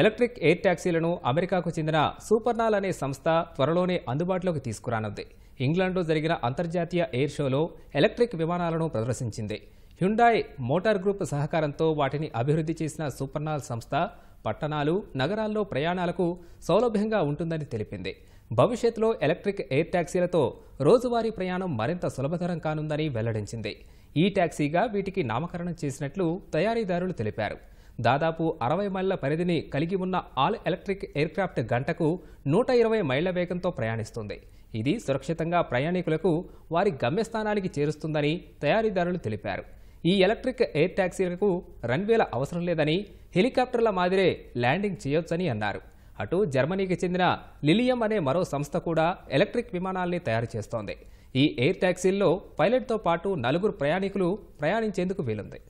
electric air ట్యాక్సీలను అమెరికాకు చెందిన సూపర్నాల్ అనే సంస్థ త్వరలోనే అందుబాటులోకి తీసుకురానుంది ఇంగ్లాండ్లో జరిగిన అంతర్జాతీయ ఎయిర్ షోలో ఎలక్ట్రిక్ విమానాలను ప్రదర్శించింది హ్యుండాయ్ మోటార్ గ్రూప్ సహకారంతో వాటిని అభివృద్ధి చేసిన సూపర్నాల్ సంస్థ పట్టణాలు నగరాల్లో ప్రయాణాలకు సౌలభ్యంగా ఉంటుందని తెలిపింది భవిష్యత్తులో ఎలక్ట్రిక్ ఎయిర్ ట్యాక్సీలతో రోజువారీ ప్రయాణం మరింత సులభతరం కానుందని వెల్లడించింది ఈ ట్యాక్సీగా వీటికి నామకరణం చేసినట్లు తయారీదారులు తెలిపారు దాదాపు అరవై మైళ్ల పరిధిని కలిగి ఉన్న ఆల్ ఎలక్ట్రిక్ ఎయిర్క్రాఫ్ట్ గంటకు నూట ఇరవై మైళ్ల వేగంతో ప్రయాణిస్తుంది ఇది సురక్షితంగా ప్రయాణికులకు వారి గమ్యస్థానానికి చేరుస్తుందని తయారీదారులు తెలిపారు ఈ ఎలక్ట్రిక్ ఎయిర్ ట్యాక్సీలకు రన్వేల అవసరం లేదని హెలికాప్టర్ల మాదిరే ల్యాండింగ్ చేయొచ్చని అన్నారు అటు జర్మనీకి చెందిన లిలియం అనే మరో సంస్థ కూడా ఎలక్ట్రిక్ విమానాల్ని తయారు చేస్తోంది ఈ ఎయిర్ ట్యాక్సీల్లో పైలట్తో పాటు నలుగురు ప్రయాణికులు ప్రయాణించేందుకు వీలుంది